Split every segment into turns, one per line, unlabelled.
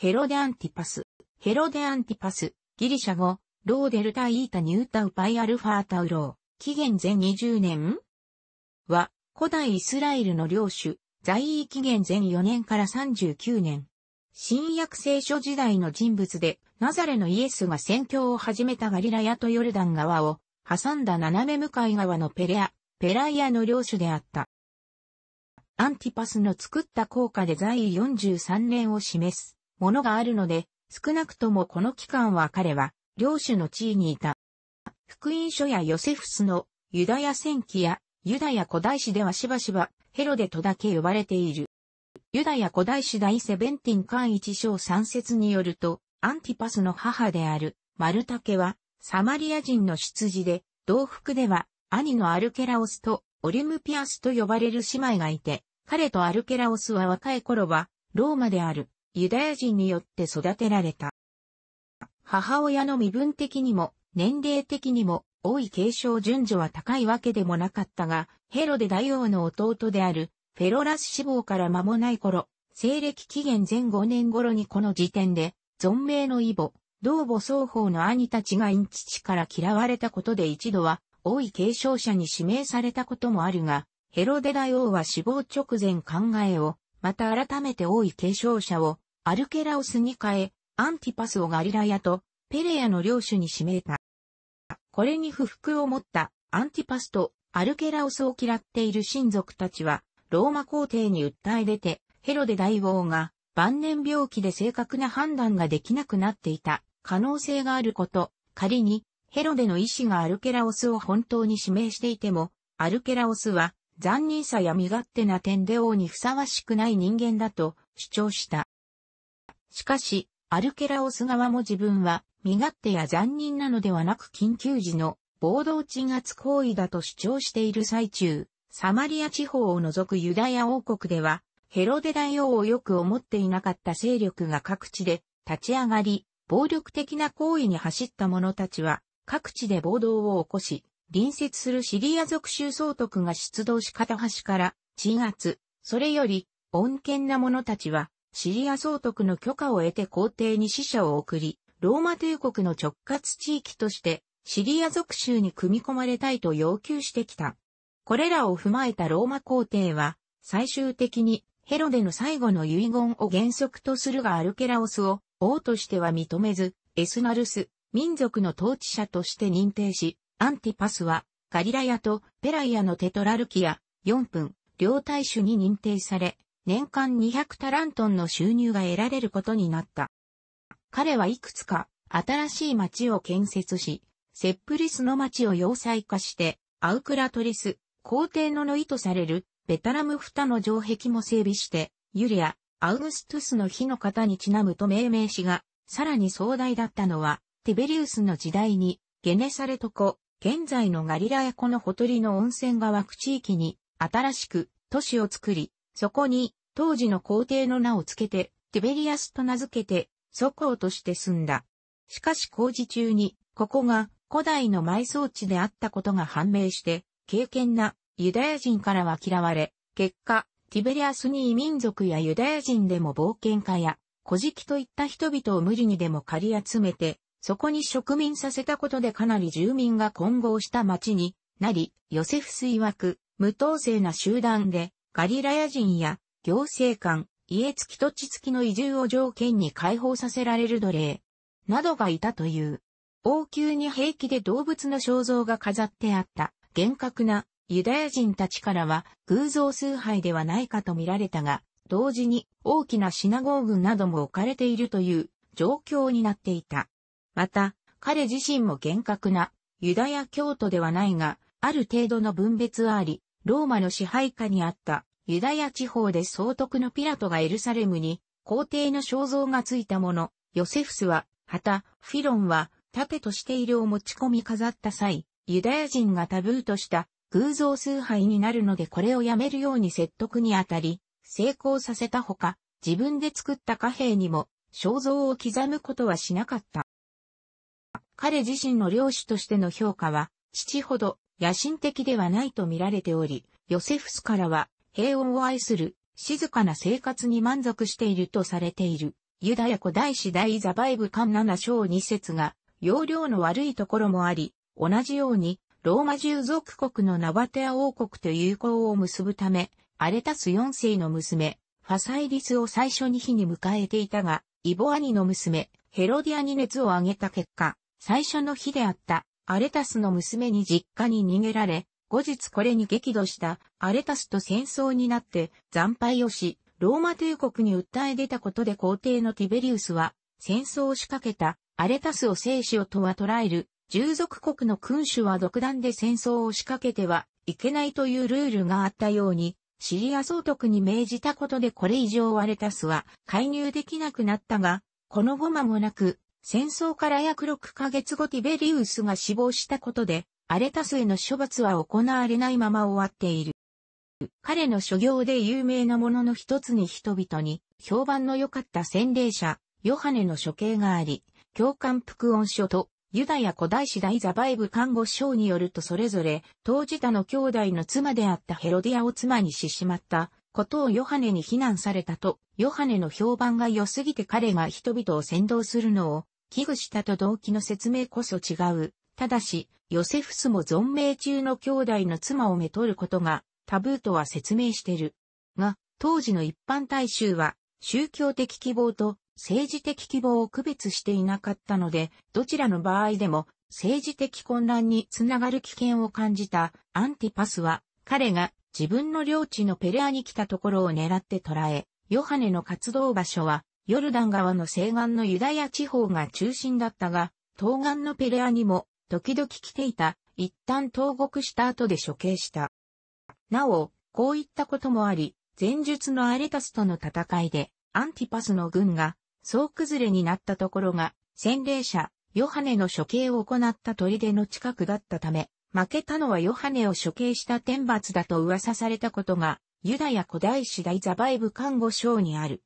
ヘロデアンティパス。ヘロデアンティパス、ギリシャ語、ローデルタイータニュータウパイアルファータウロー、紀元前20年は、古代イスラエルの領主、在位紀元前4年から39年。新約聖書時代の人物で、ナザレのイエスが宣教を始めたガリラヤとヨルダン川を、挟んだ斜め向かい側のペレア、ペライアの領主であった。アンティパスの作った効果で在位43年を示す。ものがあるので、少なくともこの期間は彼は、領主の地位にいた。福音書やヨセフスの、ユダヤ戦記や、ユダヤ古代史ではしばしば、ヘロデとだけ呼ばれている。ユダヤ古代史第セベンティン巻一章三節によると、アンティパスの母である、マルタケは、サマリア人の出自で、同福では、兄のアルケラオスと、オリムピアスと呼ばれる姉妹がいて、彼とアルケラオスは若い頃は、ローマであるユダヤ人によって育てられた。母親の身分的にも、年齢的にも、多い継承順序は高いわけでもなかったが、ヘロデ大王の弟である、フェロラス死亡から間もない頃、西暦紀元前5年頃にこの時点で、存命の異母、同母双方の兄たちが因父から嫌われたことで一度は、王位継承者に指名されたこともあるが、ヘロデ大王は死亡直前考えを、また改めて王位継承者をアルケラオスに変え、アンティパスをガリラヤとペレヤの領主に指名た。これに不服を持ったアンティパスとアルケラオスを嫌っている親族たちは、ローマ皇帝に訴え出て、ヘロデ大王が晩年病気で正確な判断ができなくなっていた可能性があること、仮にヘロデの医師がアルケラオスを本当に指名していても、アルケラオスは残忍さや身勝手な点で王にふさわしくない人間だと主張した。しかし、アルケラオス側も自分は身勝手や残忍なのではなく緊急時の暴動鎮圧行為だと主張している最中、サマリア地方を除くユダヤ王国では、ヘロデ大王をよく思っていなかった勢力が各地で立ち上がり、暴力的な行為に走った者たちは、各地で暴動を起こし、隣接するシリア族州総督が出動し片端から鎮圧、それより、穏健な者たちは、シリア総督の許可を得て皇帝に使者を送り、ローマ帝国の直轄地域としてシリア属州に組み込まれたいと要求してきた。これらを踏まえたローマ皇帝は、最終的にヘロデの最後の遺言を原則とするがアルケラオスを王としては認めず、エスナルス、民族の統治者として認定し、アンティパスはガリラヤとペライアのテトラルキア、4分、両大種に認定され、年間200タラントンの収入が得られることになった。彼はいくつか新しい町を建設し、セップリスの町を要塞化して、アウクラトリス、皇帝のノイとされる、ベタラムフタの城壁も整備して、ユリア、アウグストゥスの日の方にちなむと命名しが、さらに壮大だったのは、ティベリウスの時代に、ゲネサレトコ、現在のガリラヤ湖のほとりの温泉が湧く地域に、新しく都市を作り、そこに、当時の皇帝の名を付けて、ティベリアスと名付けて、祖公として住んだ。しかし工事中に、ここが古代の埋葬地であったことが判明して、敬虔なユダヤ人からは嫌われ、結果、ティベリアスに異民族やユダヤ人でも冒険家や、古事記といった人々を無理にでも借り集めて、そこに植民させたことでかなり住民が混合した町になり、ヨセフス曰く、無統制な集団で、ガリラヤ人や行政官、家付き土地付きの移住を条件に解放させられる奴隷などがいたという。王宮に平気で動物の肖像が飾ってあった厳格なユダヤ人たちからは偶像崇拝ではないかと見られたが、同時に大きなシナゴーグなども置かれているという状況になっていた。また、彼自身も厳格なユダヤ教徒ではないが、ある程度の分別はあり、ローマの支配下にあったユダヤ地方で総督のピラトがエルサレムに皇帝の肖像がついたもの、ヨセフスは、旗、フィロンは、盾としてるを持ち込み飾った際、ユダヤ人がタブーとした偶像崇拝になるのでこれをやめるように説得にあたり、成功させたほか、自分で作った貨幣にも肖像を刻むことはしなかった。彼自身の領主としての評価は、父ほど野心的ではないと見られており、ヨセフスからは平穏を愛する、静かな生活に満足しているとされている、ユダヤ古代史大ザバイブ巻7章2節が、容量の悪いところもあり、同じように、ローマ従属国のナバテア王国と友好を結ぶため、アレタス4世の娘、ファサイリスを最初に火に迎えていたが、イボアニの娘、ヘロディアに熱を上げた結果、最初の火であった、アレタスの娘に実家に逃げられ、後日これに激怒したアレタスと戦争になって惨敗をし、ローマ帝国に訴え出たことで皇帝のティベリウスは、戦争を仕掛けたアレタスを生死をとは捉える、従属国の君主は独断で戦争を仕掛けてはいけないというルールがあったように、シリア総督に命じたことでこれ以上アレタスは介入できなくなったが、この後間もなく、戦争から約6ヶ月後ティベリウスが死亡したことで、アレタスへの処罰は行われないまま終わっている。彼の所業で有名なものの一つに人々に評判の良かった洗礼者、ヨハネの処刑があり、教官副音書とユダヤ古代史大ザバイブ看護省によるとそれぞれ、当時他の兄弟の妻であったヘロディアを妻にししまったことをヨハネに非難されたと、ヨハネの評判が良すぎて彼が人々を先導するのを危惧したと動機の説明こそ違う。ただし、ヨセフスも存命中の兄弟の妻をめとることがタブーとは説明してる。が、当時の一般大衆は、宗教的希望と政治的希望を区別していなかったので、どちらの場合でも政治的混乱につながる危険を感じたアンティパスは、彼が自分の領地のペレアに来たところを狙って捕らえ、ヨハネの活動場所は、ヨルダン川の西岸のユダヤ地方が中心だったが、東岸のペレアにも時々来ていた、一旦投獄した後で処刑した。なお、こういったこともあり、前述のアレタスとの戦いで、アンティパスの軍が、総崩れになったところが、洗礼者、ヨハネの処刑を行った砦の近くだったため、負けたのはヨハネを処刑した天罰だと噂されたことが、ユダヤ古代史大ザバイブ看護省にある。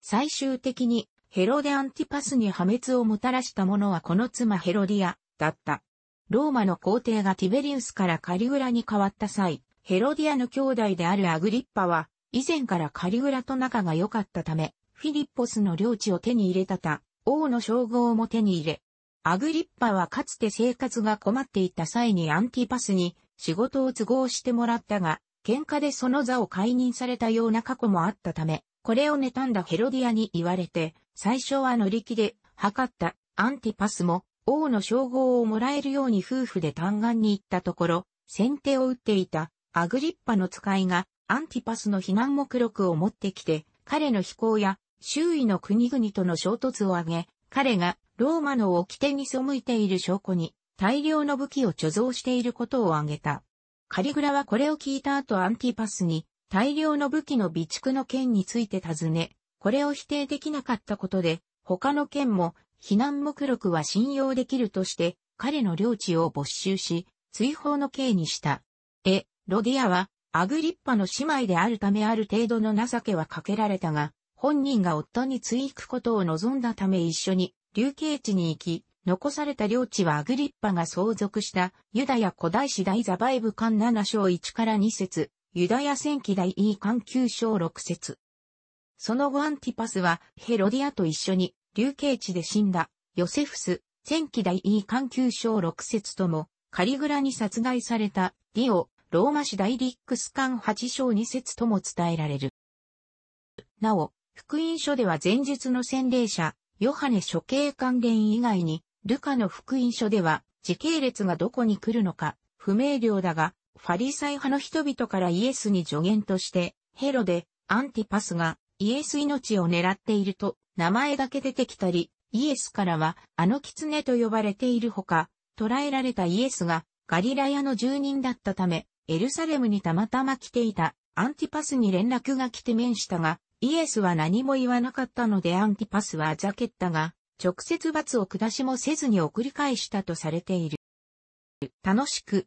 最終的にヘロデ・アンティパスに破滅をもたらしたものはこの妻ヘロディアだった。ローマの皇帝がティベリウスからカリグラに変わった際、ヘロディアの兄弟であるアグリッパは、以前からカリグラと仲が良かったため、フィリッポスの領地を手に入れたた、王の称号も手に入れ、アグリッパはかつて生活が困っていた際にアンティパスに仕事を都合してもらったが、喧嘩でその座を解任されたような過去もあったため、これを妬んだヘロディアに言われて、最初は乗り気で、測ったアンティパスも、王の称号をもらえるように夫婦で嘆願に行ったところ、先手を打っていたアグリッパの使いがアンティパスの避難目録を持ってきて、彼の飛行や周囲の国々との衝突を挙げ、彼がローマの掟に背いている証拠に大量の武器を貯蔵していることを挙げた。カリグラはこれを聞いた後アンティパスに大量の武器の備蓄の件について尋ね、これを否定できなかったことで、他の県も避難目録は信用できるとして、彼の領地を没収し、追放の刑にした。え、ロディアは、アグリッパの姉妹であるためある程度の情けはかけられたが、本人が夫に追くことを望んだため一緒に、流刑地に行き、残された領地はアグリッパが相続した、ユダヤ古代史大ザバイブ館7章1から2節ユダヤ戦記第 E 環球章6節。その後アンティパスはヘロディアと一緒に流刑地で死んだヨセフス、戦記第 E 環球章6節ともカリグラに殺害されたディオ、ローマ市大リックス間8章2節とも伝えられる。なお、福音書では前述の洗礼者、ヨハネ処刑関連以外に、ルカの福音書では時系列がどこに来るのか不明瞭だが、ファリサイ派の人々からイエスに助言として、ヘロデ、アンティパスがイエス命を狙っていると名前だけ出てきたり、イエスからはあの狐と呼ばれているほか、捕らえられたイエスがガリラヤの住人だったため、エルサレムにたまたま来ていたアンティパスに連絡が来て面したが、イエスは何も言わなかったのでアンティパスはあざけったが、直接罰を下しもせずに送り返したとされている。楽しく